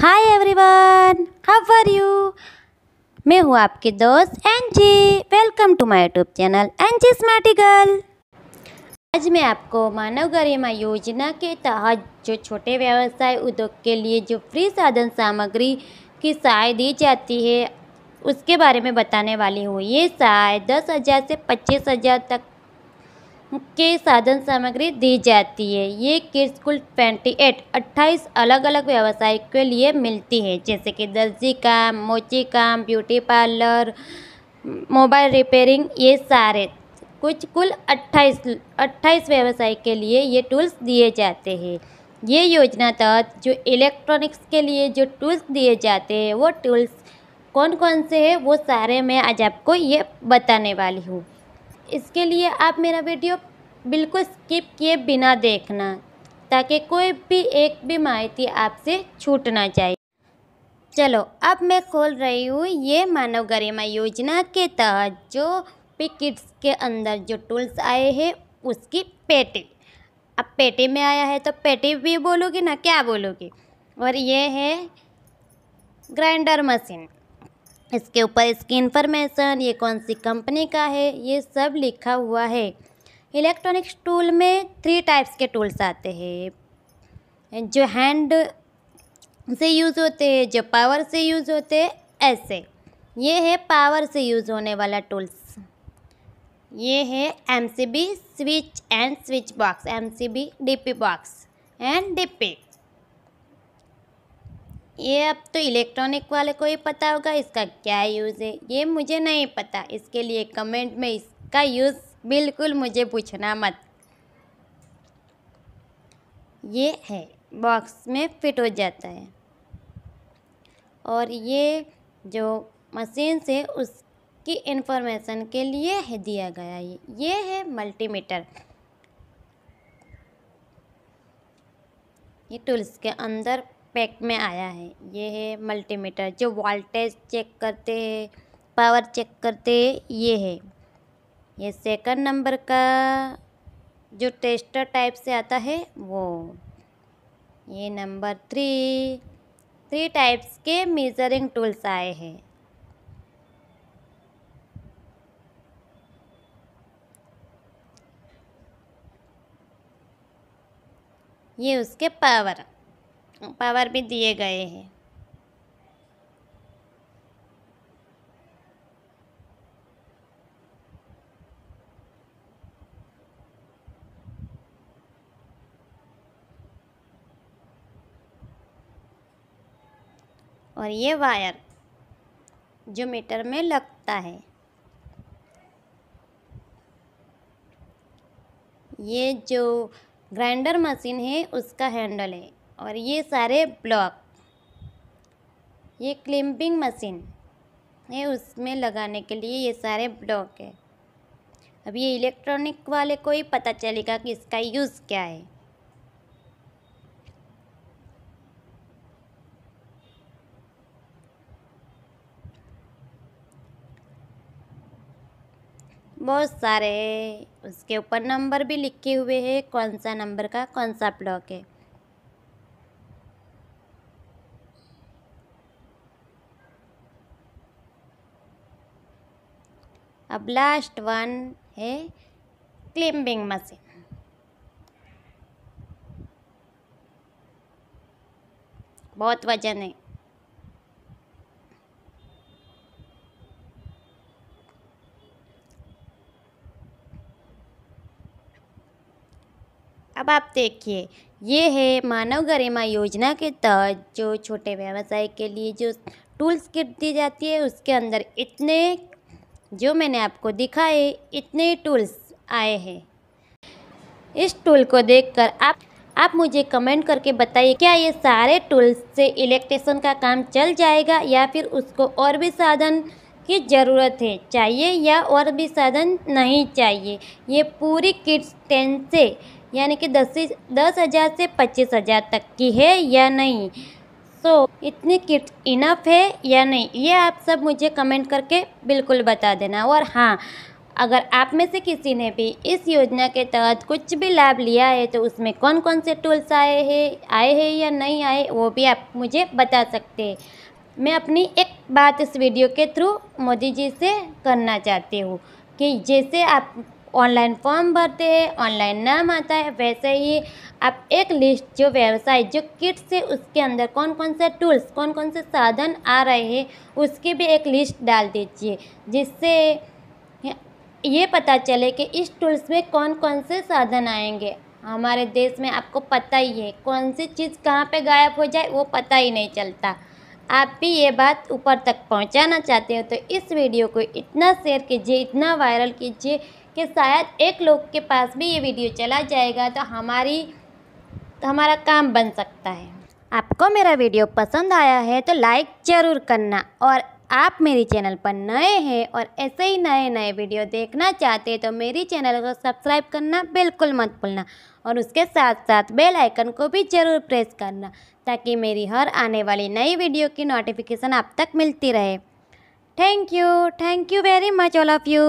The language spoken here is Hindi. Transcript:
hi everyone how are you मैं हूँ आपके दोस्त NG welcome to my YouTube channel NG smarty girl आज मैं आपको मानव गरिमा योजना के तहत जो छोटे व्यवसाय उद्योग के लिए जो फ्री साधन सामग्री की सहाय दी जाती है उसके बारे में बताने वाली हूँ ये सहाय दस हज़ार से पच्चीस हज़ार तक के साधन सामग्री दी जाती है ये किड्स कुल ट्वेंटी एट अट्ठाईस अलग अलग व्यवसाय के लिए मिलती है जैसे कि दर्जी काम मोची काम ब्यूटी पार्लर मोबाइल रिपेयरिंग ये सारे कुछ कुल अट्ठाईस अट्ठाईस व्यवसाय के लिए ये टूल्स दिए जाते हैं ये योजना तहत जो इलेक्ट्रॉनिक्स के लिए जो टूल्स दिए जाते हैं वो टूल्स कौन कौन से हैं वो सारे मैं आज आपको ये बताने वाली हूँ इसके लिए आप मेरा वीडियो बिल्कुल स्किप किए बिना देखना ताकि कोई भी एक भी माहिती आपसे छूट ना जाए चलो अब मैं खोल रही हूँ ये मानव गरिमा योजना के तहत जो पी किड्स के अंदर जो टूल्स आए हैं उसकी पेटी अब पेटी में आया है तो पेटी भी बोलोगे ना क्या बोलोगे और ये है ग्राइंडर मशीन इसके ऊपर इसकी इन्फॉर्मेशन ये कौन सी कंपनी का है ये सब लिखा हुआ है इलेक्ट्रॉनिक्स टूल में थ्री टाइप्स के टूल्स आते हैं जो हैंड से यूज़ होते हैं जो पावर से यूज़ होते हैं ऐसे ये है पावर से यूज़ होने वाला टूल्स ये है M C B switch and switch box M C B D P box and D P ये अब तो इलेक्ट्रॉनिक वाले को ही पता होगा इसका क्या यूज़ है ये मुझे नहीं पता इसके लिए कमेंट में इसका यूज़ बिल्कुल मुझे पूछना मत ये है बॉक्स में फिट हो जाता है और ये जो मशीन से उसकी इन्फॉर्मेशन के लिए है दिया गया है ये है मल्टीमीटर ये टूल्स के अंदर पैक में आया है ये है मल्टीमीटर जो वोल्टेज चेक करते हैं पावर चेक करते हैं ये है ये सेकंड नंबर का जो टेस्टर टाइप से आता है वो ये नंबर थ्री थ्री टाइप्स के मेजरिंग टूल्स आए हैं ये उसके पावर पावर भी दिए गए हैं और ये वायर जो मीटर में लगता है ये जो ग्राइंडर मशीन है उसका हैंडल है और ये सारे ब्लॉक ये क्लिम्पिंग मशीन है उसमें लगाने के लिए ये सारे ब्लॉक है अब ये इलेक्ट्रॉनिक वाले को ही पता चलेगा कि इसका यूज़ क्या है बहुत सारे उसके ऊपर नंबर भी लिखे हुए हैं कौन सा नंबर का कौन सा ब्लॉक है अब लास्ट वन है क्लिम्बिंग मशीन बहुत वजन है अब आप देखिए ये है मानव गरिमा योजना के तहत जो छोटे व्यवसाय के लिए जो टूल्स किट दी जाती है उसके अंदर इतने जो मैंने आपको दिखाए इतने टूल्स आए हैं इस टूल को देखकर आप आप मुझे कमेंट करके बताइए क्या ये सारे टूल्स से इलेक्ट्रिशन का काम चल जाएगा या फिर उसको और भी साधन की ज़रूरत है चाहिए या और भी साधन नहीं चाहिए ये पूरी किट्स टेन से यानी कि दस दस हज़ार से पच्चीस हज़ार तक की है या नहीं सो इतनी किट इनफ है या नहीं ये आप सब मुझे कमेंट करके बिल्कुल बता देना और हाँ अगर आप में से किसी ने भी इस योजना के तहत कुछ भी लाभ लिया है तो उसमें कौन कौन से टूल्स आए हैं आए हैं या नहीं आए वो भी आप मुझे बता सकते हैं मैं अपनी एक बात इस वीडियो के थ्रू मोदी जी से करना चाहती हूँ कि जैसे आप ऑनलाइन फॉर्म भरते हैं ऑनलाइन नाम आता है वैसे ही आप एक लिस्ट जो व्यवसाय जो किट्स है उसके अंदर कौन कौन से टूल्स कौन कौन से साधन आ रहे हैं उसकी भी एक लिस्ट डाल दीजिए जिससे ये पता चले कि इस टूल्स में कौन कौन से साधन आएंगे हमारे देश में आपको पता ही है कौन सी चीज़ कहाँ पे गायब हो जाए वो पता ही नहीं चलता आप भी ये बात ऊपर तक पहुँचाना चाहते हो तो इस वीडियो को इतना शेयर कीजिए इतना वायरल कीजिए कि शायद एक लोग के पास भी ये वीडियो चला जाएगा तो हमारी हमारा काम बन सकता है आपको मेरा वीडियो पसंद आया है तो लाइक ज़रूर करना और आप मेरी चैनल पर नए हैं और ऐसे ही नए नए वीडियो देखना चाहते हैं तो मेरी चैनल को सब्सक्राइब करना बिल्कुल मत भूलना और उसके साथ साथ बेल आइकन को भी ज़रूर प्रेस करना ताकि मेरी हर आने वाली नई वीडियो की नोटिफिकेशन आप तक मिलती रहे thank you thank you very much all of you